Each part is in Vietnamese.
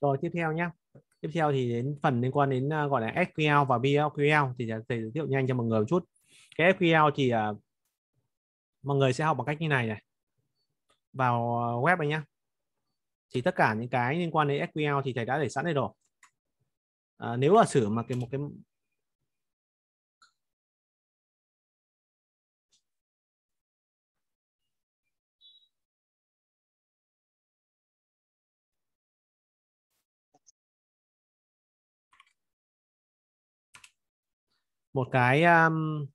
rồi tiếp theo nhé tiếp theo thì đến phần liên quan đến à, gọi là SQL và BLQL thì thầy giới thiệu nhanh cho mọi người một chút cái SQL thì uh, mọi người sẽ học bằng cách như này này vào à, web này nhá thì tất cả những cái liên quan đến SQL thì thầy đã để sẵn đây rồi à, nếu là sử mà cái một cái một cái um,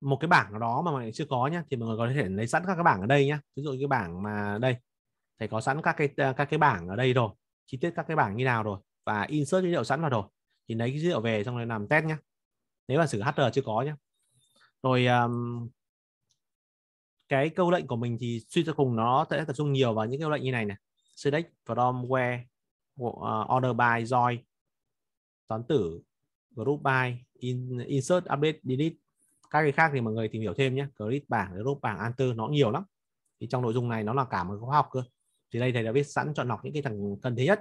một cái bảng nào đó mà mọi người chưa có nhá thì mọi người có thể lấy sẵn các cái bảng ở đây nhá. ví dụ cái bảng mà đây thầy có sẵn các cái ờ, các cái bảng ở đây rồi chi tiết các cái bảng như nào rồi và insert dữ liệu sẵn vào rồi thì lấy cái dữ liệu về xong rồi làm test nhá. nếu mà sử HR chưa có nhá. rồi um, cái câu lệnh của mình thì suy cho cùng nó sẽ tập trung nhiều vào những câu lệnh như này này select from where ờ, order by join toán tử group by in, insert update delete các cái khác thì mọi người tìm hiểu thêm nhé credit bảng group bảng alter nó nhiều lắm thì trong nội dung này nó là cả một khóa học cơ thì đây thầy đã viết sẵn chọn lọc những cái thằng cần thế nhất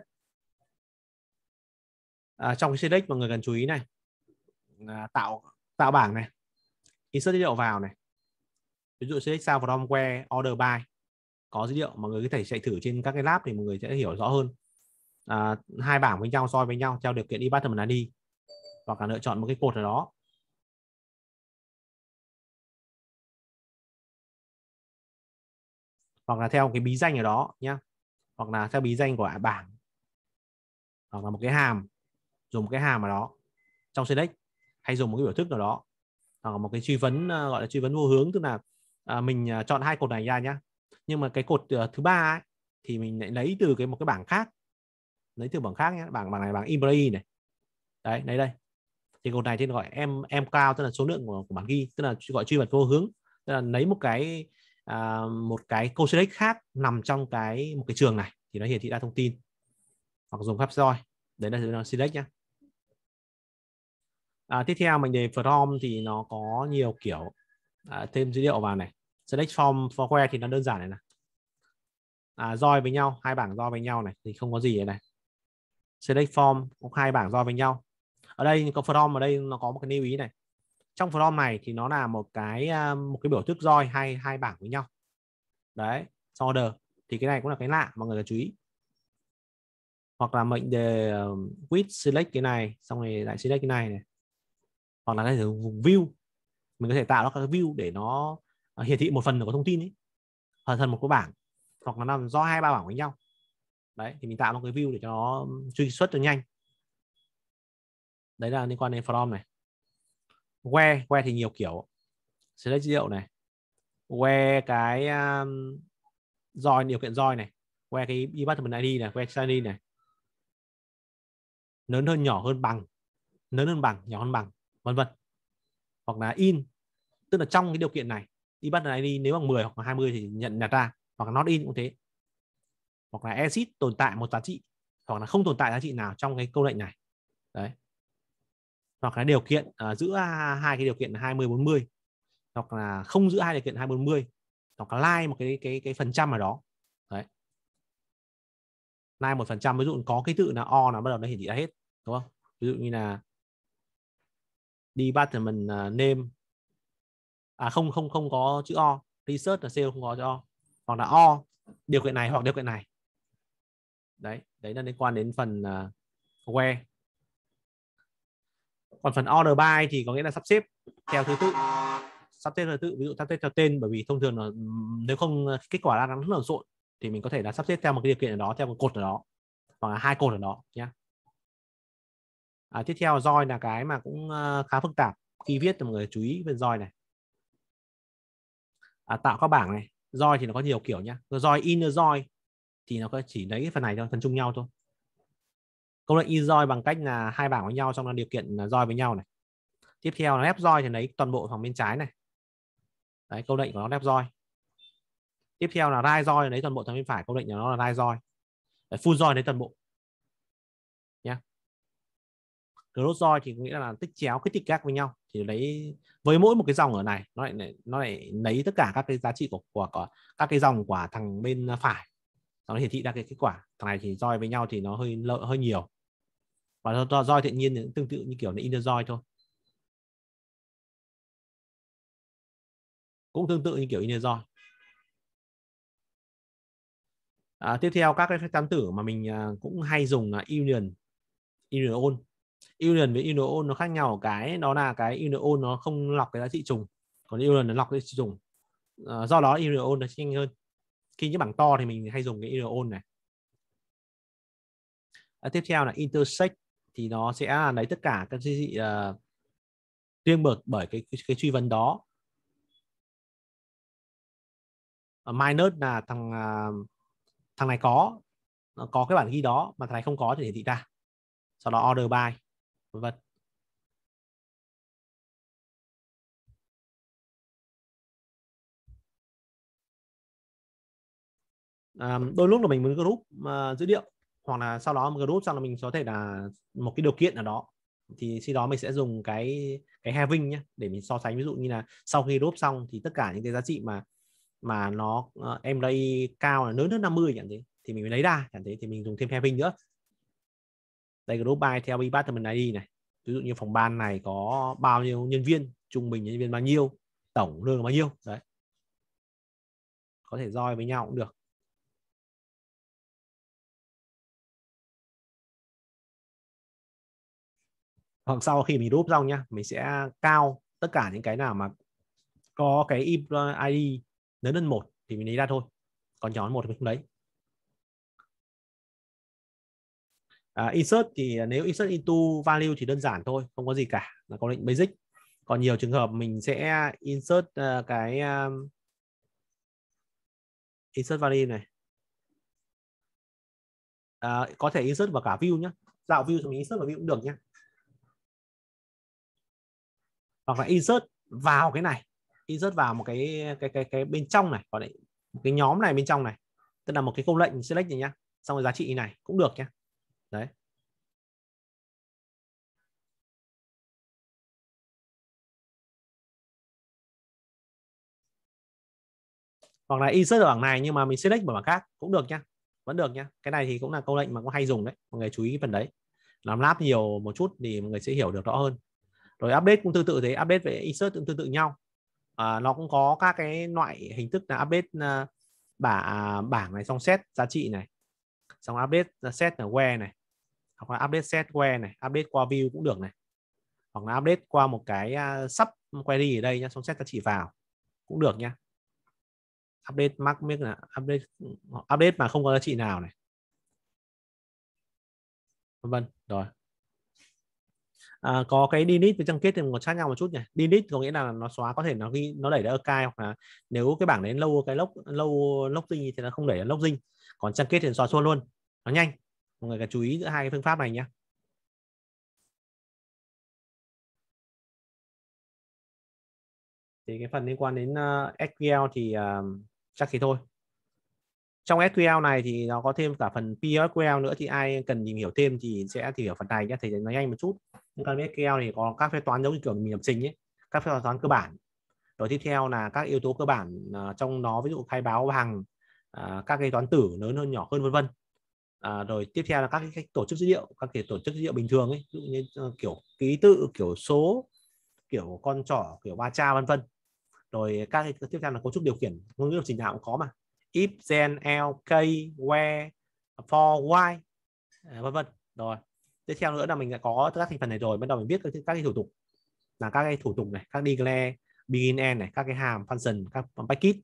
à, trong cái select mọi người cần chú ý này à, tạo tạo bảng này insert dữ liệu vào này ví dụ select sao from where order by có dữ liệu mọi người có thể chạy thử trên các cái lab thì mọi người sẽ hiểu rõ hơn à, hai bảng với nhau soi với nhau theo điều kiện đi bắt pattern là đi hoặc là lựa chọn một cái cột nào đó hoặc là theo cái bí danh ở đó nhé hoặc là theo bí danh của bảng hoặc là một cái hàm dùng một cái hàm ở đó trong select hay dùng một cái biểu thức nào đó hoặc là một cái truy vấn ờ, gọi là truy vấn vô hướng tức là à, mình à, chọn hai cột này ra nhé nhưng mà cái cột ờ, thứ ba ấy, thì mình lại lấy từ cái một cái bảng khác lấy từ bảng khác nhé bảng bảng này bảng imri này đấy lấy đây thì cột này thì gọi em em cao tức là số lượng của, của bản ghi tức là gọi truy vật vô hướng tức là lấy một cái à, một cái câu select khác nằm trong cái một cái trường này thì nó hiển thị ra thông tin hoặc dùng phép roi đấy là select nhá à, tiếp theo mình đề from thì nó có nhiều kiểu à, thêm dữ liệu vào này select from for where thì nó đơn giản này nè à, roi với nhau hai bảng join với nhau này thì không có gì này select form cũng hai bảng join với nhau ở đây có from ở đây nó có một cái lưu ý này trong from này thì nó là một cái à, một cái biểu thức join hai hai bảng với nhau đấy order thì cái này cũng là cái lạ mọi người cần chú ý hoặc là mệnh đề ờ, quit select cái này xong rồi lại select cái này này hoặc là cái vùng view mình có thể tạo ra các view để nó à, hiển thị một phần của thông tin ấy hoàn thành một cái bảng hoặc là làm do hai ba bảng với nhau đấy thì mình tạo một cái view để cho nó truy xuất cho nhanh đấy là liên quan đến from này where where thì nhiều kiểu sẽ lấy dữ liệu này where cái um, join điều kiện join này where cái department id này where external này lớn hơn nhỏ hơn bằng lớn hơn bằng nhỏ hơn bằng vân vân hoặc là in tức là trong cái điều kiện này department id nếu bằng 10 hoặc 20 thì nhận nhặt ra hoặc là not in cũng thế hoặc là exit tồn tại một giá trị hoặc là không tồn tại giá trị nào trong cái câu lệnh này đấy hoặc là điều kiện uh, giữa hai cái điều kiện 20 40 hoặc là không giữ hai điều kiện 20 40 hoặc là like một cái cái cái phần trăm nào đó đấy like một phần trăm ví dụ có cái tự là o là bắt đầu nó hiển thị ra hết đúng không ví dụ như là department à, name à không không không có chữ o research là sale không có chữ o hoặc là o điều kiện này hoặc điều kiện này đấy đấy là liên quan đến phần uh, à, where còn phần order by thì có nghĩa là sắp xếp theo thứ tự sắp xếp thứ tự ví dụ sắp xếp theo tên bởi vì thông thường là nếu không ờ, kết quả ra nó rất là rộn thì mình có thể là sắp xếp theo một cái điều kiện ở đó theo một cột ở đó hoặc là hai cột ở đó nhé à, tiếp theo join là cái mà cũng ờ, khá phức tạp khi viết thì mọi người chú ý về join này à, tạo các bảng này join thì nó có nhiều kiểu nhá join inner join thì nó chỉ lấy cái phần này thôi phần chung nhau thôi công lệnh y roi bằng cách là hai bảng với nhau trong là điều kiện roi với nhau này tiếp theo là ép roi thì lấy toàn bộ phòng bên trái này đấy câu lệnh của nó ép roi tiếp theo là rai roi lấy toàn bộ thằng bên phải câu lệnh của nó là rai roi đấy, full roi lấy toàn bộ nhé cross roi thì nghĩa là tích chéo cái tích các với nhau thì lấy với mỗi một cái dòng ở này nó lại nó lại lấy tất cả các cái giá trị của, của, của các cái dòng của thằng bên phải nó hiển thị ra cái kết quả thằng này thì roi với nhau thì nó hơi lợi hơi nhiều và do roi tự nhiên thì tương tự như kiểu là inner joy thôi cũng tương tự như kiểu inner joy à, tiếp theo các cái tam tử mà mình à, cũng hay dùng là union union on union với union on nó khác nhau ở cái đó là cái union on nó không lọc cái giá trị trùng còn union nó lọc cái giá trị trùng à, do đó union on nó nhanh hơn khi những bảng to thì mình hay dùng cái union on này à, tiếp theo là intersect thì nó sẽ lấy tất cả các cái dị uh, tuyên bược bởi cái, cái cái truy vấn đó uh, minus là thằng uh, thằng này có có cái bản ghi đó mà thằng này không có thì hiển thị ra sau đó order by vân vân đôi lúc là mình muốn group uh, dữ liệu hoặc là sau đó một group xong là mình có thể là một cái điều kiện nào đó thì khi đó mình sẽ dùng cái cái having nhé để mình so sánh ví dụ như là sau khi group xong thì tất cả những cái giá trị mà mà nó ờ, em đây cao là lớn hơn 50 chẳng thế thì mình mới lấy ra chẳng thế thì mình dùng thêm having nữa đây group by theo e pattern ID này ví dụ như phòng ban này có bao nhiêu nhân viên trung bình nhân viên bao nhiêu tổng lương bao nhiêu đấy có thể roi với nhau cũng được hoặc sau khi mình group xong nhá mình sẽ cao tất cả những cái nào mà có cái ID lớn hơn một thì mình lấy ra thôi còn nhỏ hơn một thì mình không lấy à, insert thì nếu insert into value thì đơn giản thôi không có gì cả là có lệnh basic còn nhiều trường hợp mình sẽ insert ờ, cái ờ, insert value này à, có thể insert vào cả view nhé tạo view thì mình insert vào view cũng được nhé hoặc là insert vào cái này insert vào một cái cái cái cái bên trong này gọi là một cái nhóm này bên trong này tức là một cái câu lệnh select này nhá xong rồi giá trị này cũng được nhá đấy hoặc là insert ở bảng này nhưng mà mình select vào bảng khác cũng được nhá vẫn được nhá cái này thì cũng là câu lệnh mà cũng hay dùng đấy mọi người chú ý phần đấy làm lab nhiều một chút thì mọi người sẽ hiểu được rõ hơn rồi update cũng tương tự thế update về insert cũng tương tự nhau à, nó cũng có các cái loại hình thức là update uh, bả à, bảng này xong set giá trị này xong update à, set là where này hoặc là update set where này update qua view cũng được này hoặc là update qua một cái uh, sub query ở đây nhá xong set giá trị vào cũng được nhá update mark mic là update update mà không có giá trị nào này vân vân rồi à, có cái delete với trang kết thì còn khác nhau một chút nhỉ delete có nghĩa là nó xóa có thể nó ghi nó đẩy được archive hoặc là nếu cái bảng đấy lâu cái lốc lâu lốc dinh thì nó không đẩy đến lốc dinh còn trang kết thì xóa luôn luôn nó nhanh mọi người cần chú ý giữa hai cái phương pháp này nhé thì cái phần liên quan đến ờ, SQL thì ờ, chắc thì thôi trong SQL này thì nó có thêm cả phần PSQL nữa thì ai cần tìm hiểu thêm thì sẽ tìm hiểu phần này nhé thầy nói nhanh một chút những căn keo thì có các phép toán giống như kiểu mình nhập trình ấy các phép toán cơ bản rồi tiếp theo là các yếu tố cơ bản à, trong nó ví dụ khai báo hàng à, các cái toán tử lớn hơn nhỏ hơn vân vân à, rồi tiếp theo là các cái tổ chức dữ liệu các cái tổ chức dữ liệu bình thường ấy ví dụ như ờ, kiểu ký tự kiểu số kiểu con trỏ kiểu ba cha vân vân rồi các cái tiếp theo là cấu trúc điều khiển ngôn ngữ lập trình nào cũng có mà if then else k where for why à, vân vân rồi tiếp theo nữa là mình đã có các thành phần này rồi bắt đầu mình viết các, các cái thủ tục là các cái thủ tục này các declare begin end này các cái hàm function các package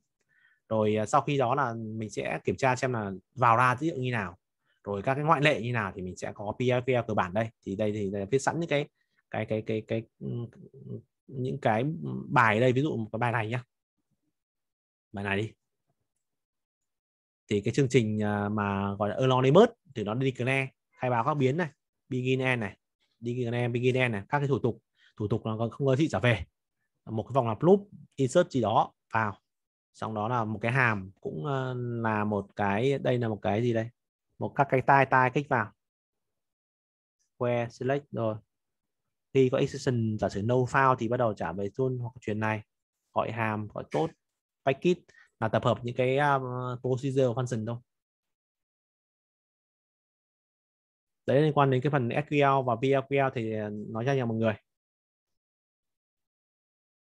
rồi à, sau khi đó là mình sẽ kiểm tra xem là vào ra dữ liệu như nào rồi các cái ngoại lệ như nào thì mình sẽ có PFL cơ bản đây thì đây thì đây viết sẵn những cái cái cái cái cái những cái bài đây ví dụ một cái bài này nhá bài này đi thì cái chương trình à, mà gọi là anonymous thì nó đi declare khai báo các biến này begin end này begin end begin end này các cái thủ tục thủ tục nó không có gì trả về một cái vòng lặp loop insert gì đó vào xong đó là một cái hàm cũng ờ, là một cái đây là một cái gì đây một các cái tai tai kích vào where select rồi khi có exception giả sử no file thì bắt đầu trả về luôn hoặc chuyện này gọi hàm gọi tốt package là tập hợp những cái uh, procedure function thôi đấy liên quan đến cái phần SQL và PLQL thì ờ, nói ra nhà mọi người